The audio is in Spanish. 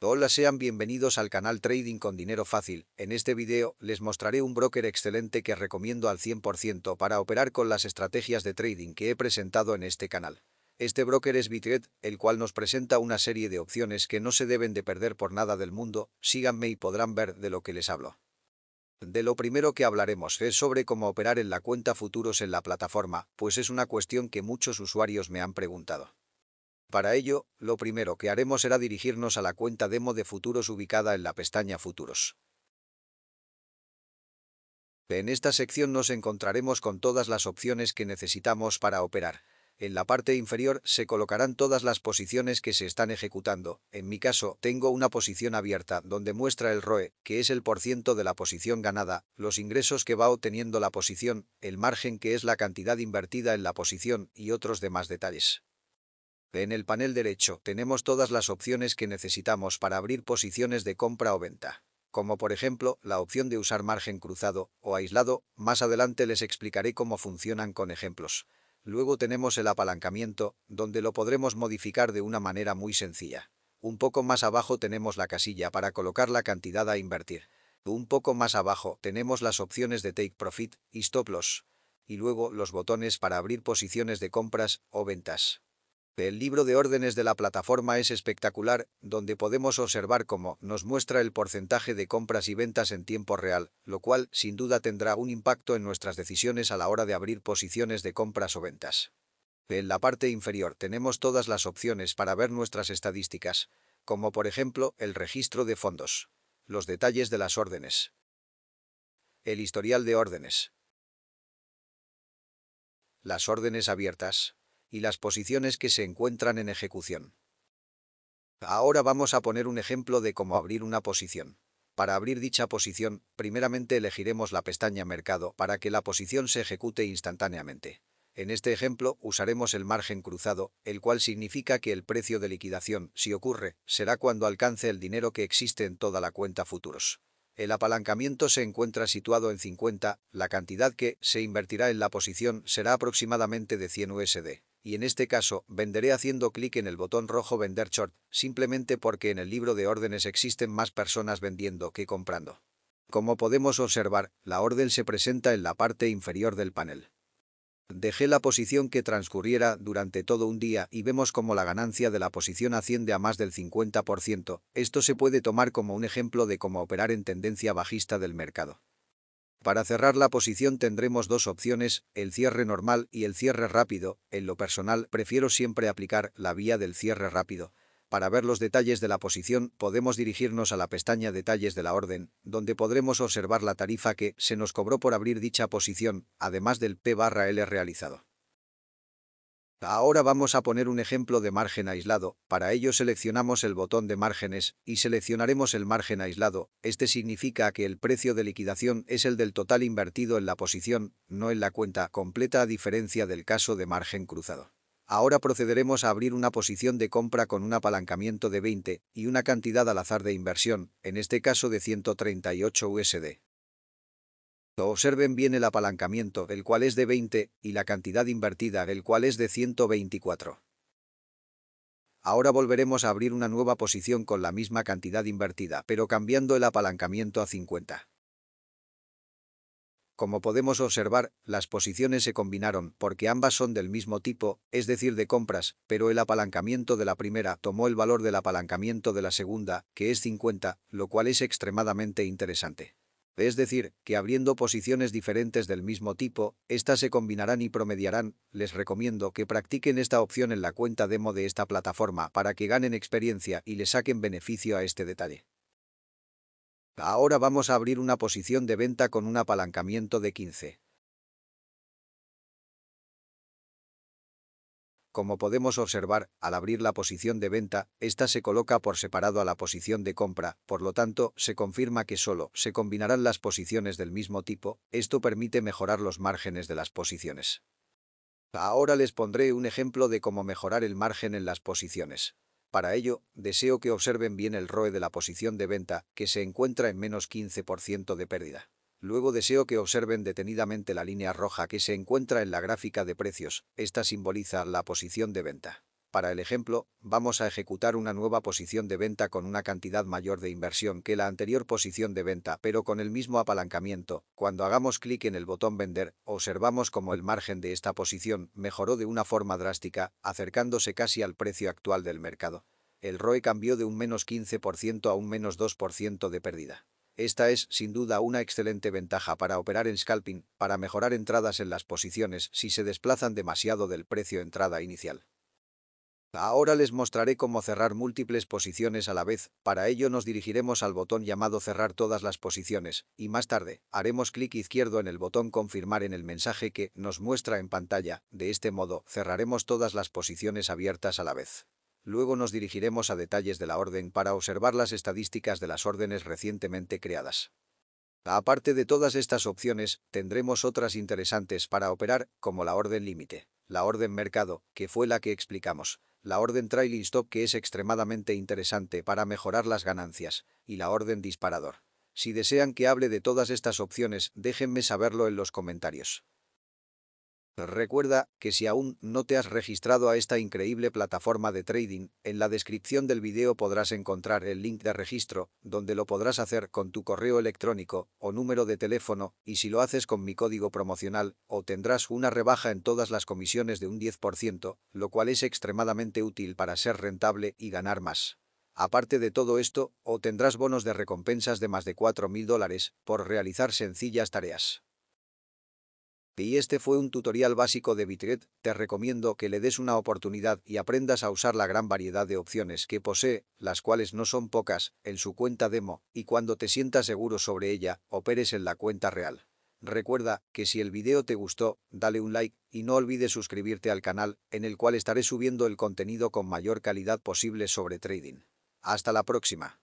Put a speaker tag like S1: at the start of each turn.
S1: Hola sean bienvenidos al canal Trading con Dinero Fácil. En este video les mostraré un broker excelente que recomiendo al 100% para operar con las estrategias de trading que he presentado en este canal. Este broker es Bitred, el cual nos presenta una serie de opciones que no se deben de perder por nada del mundo, síganme y podrán ver de lo que les hablo. De lo primero que hablaremos es sobre cómo operar en la cuenta futuros en la plataforma, pues es una cuestión que muchos usuarios me han preguntado. Para ello, lo primero que haremos será dirigirnos a la cuenta demo de futuros ubicada en la pestaña Futuros. En esta sección nos encontraremos con todas las opciones que necesitamos para operar. En la parte inferior se colocarán todas las posiciones que se están ejecutando. En mi caso, tengo una posición abierta donde muestra el ROE, que es el ciento de la posición ganada, los ingresos que va obteniendo la posición, el margen que es la cantidad invertida en la posición y otros demás detalles. En el panel derecho tenemos todas las opciones que necesitamos para abrir posiciones de compra o venta, como por ejemplo la opción de usar margen cruzado o aislado, más adelante les explicaré cómo funcionan con ejemplos. Luego tenemos el apalancamiento, donde lo podremos modificar de una manera muy sencilla. Un poco más abajo tenemos la casilla para colocar la cantidad a invertir. Un poco más abajo tenemos las opciones de Take Profit y Stop Loss. Y luego los botones para abrir posiciones de compras o ventas. El libro de órdenes de la plataforma es espectacular, donde podemos observar cómo nos muestra el porcentaje de compras y ventas en tiempo real, lo cual sin duda tendrá un impacto en nuestras decisiones a la hora de abrir posiciones de compras o ventas. En la parte inferior tenemos todas las opciones para ver nuestras estadísticas, como por ejemplo el registro de fondos, los detalles de las órdenes, el historial de órdenes, las órdenes abiertas, y las posiciones que se encuentran en ejecución. Ahora vamos a poner un ejemplo de cómo abrir una posición. Para abrir dicha posición, primeramente elegiremos la pestaña Mercado para que la posición se ejecute instantáneamente. En este ejemplo usaremos el margen cruzado, el cual significa que el precio de liquidación, si ocurre, será cuando alcance el dinero que existe en toda la cuenta futuros. El apalancamiento se encuentra situado en 50, la cantidad que se invertirá en la posición será aproximadamente de 100 USD y en este caso venderé haciendo clic en el botón rojo Vender Short, simplemente porque en el libro de órdenes existen más personas vendiendo que comprando. Como podemos observar, la orden se presenta en la parte inferior del panel. Dejé la posición que transcurriera durante todo un día y vemos como la ganancia de la posición asciende a más del 50%. Esto se puede tomar como un ejemplo de cómo operar en tendencia bajista del mercado. Para cerrar la posición tendremos dos opciones, el cierre normal y el cierre rápido. En lo personal, prefiero siempre aplicar la vía del cierre rápido. Para ver los detalles de la posición, podemos dirigirnos a la pestaña Detalles de la orden, donde podremos observar la tarifa que se nos cobró por abrir dicha posición, además del P-L realizado. Ahora vamos a poner un ejemplo de margen aislado, para ello seleccionamos el botón de márgenes y seleccionaremos el margen aislado, este significa que el precio de liquidación es el del total invertido en la posición, no en la cuenta completa a diferencia del caso de margen cruzado. Ahora procederemos a abrir una posición de compra con un apalancamiento de 20 y una cantidad al azar de inversión, en este caso de 138 USD. Observen bien el apalancamiento, el cual es de 20, y la cantidad invertida, el cual es de 124. Ahora volveremos a abrir una nueva posición con la misma cantidad invertida, pero cambiando el apalancamiento a 50. Como podemos observar, las posiciones se combinaron porque ambas son del mismo tipo, es decir, de compras, pero el apalancamiento de la primera tomó el valor del apalancamiento de la segunda, que es 50, lo cual es extremadamente interesante. Es decir, que abriendo posiciones diferentes del mismo tipo, estas se combinarán y promediarán. Les recomiendo que practiquen esta opción en la cuenta demo de esta plataforma para que ganen experiencia y le saquen beneficio a este detalle. Ahora vamos a abrir una posición de venta con un apalancamiento de 15. Como podemos observar, al abrir la posición de venta, esta se coloca por separado a la posición de compra, por lo tanto, se confirma que solo se combinarán las posiciones del mismo tipo, esto permite mejorar los márgenes de las posiciones. Ahora les pondré un ejemplo de cómo mejorar el margen en las posiciones. Para ello, deseo que observen bien el ROE de la posición de venta, que se encuentra en menos 15% de pérdida. Luego deseo que observen detenidamente la línea roja que se encuentra en la gráfica de precios. Esta simboliza la posición de venta. Para el ejemplo, vamos a ejecutar una nueva posición de venta con una cantidad mayor de inversión que la anterior posición de venta, pero con el mismo apalancamiento. Cuando hagamos clic en el botón Vender, observamos como el margen de esta posición mejoró de una forma drástica, acercándose casi al precio actual del mercado. El ROE cambió de un menos 15% a un menos 2% de pérdida. Esta es, sin duda, una excelente ventaja para operar en scalping, para mejorar entradas en las posiciones si se desplazan demasiado del precio entrada inicial. Ahora les mostraré cómo cerrar múltiples posiciones a la vez, para ello nos dirigiremos al botón llamado cerrar todas las posiciones, y más tarde, haremos clic izquierdo en el botón confirmar en el mensaje que nos muestra en pantalla, de este modo cerraremos todas las posiciones abiertas a la vez. Luego nos dirigiremos a detalles de la orden para observar las estadísticas de las órdenes recientemente creadas. Aparte de todas estas opciones, tendremos otras interesantes para operar, como la orden límite, la orden mercado, que fue la que explicamos, la orden trailing stop que es extremadamente interesante para mejorar las ganancias, y la orden disparador. Si desean que hable de todas estas opciones, déjenme saberlo en los comentarios. Recuerda que si aún no te has registrado a esta increíble plataforma de trading, en la descripción del video podrás encontrar el link de registro, donde lo podrás hacer con tu correo electrónico o número de teléfono, y si lo haces con mi código promocional, obtendrás una rebaja en todas las comisiones de un 10%, lo cual es extremadamente útil para ser rentable y ganar más. Aparte de todo esto, obtendrás bonos de recompensas de más de 4.000 dólares por realizar sencillas tareas y este fue un tutorial básico de Bitget. te recomiendo que le des una oportunidad y aprendas a usar la gran variedad de opciones que posee, las cuales no son pocas, en su cuenta demo, y cuando te sientas seguro sobre ella, operes en la cuenta real. Recuerda que si el video te gustó, dale un like y no olvides suscribirte al canal, en el cual estaré subiendo el contenido con mayor calidad posible sobre trading. Hasta la próxima.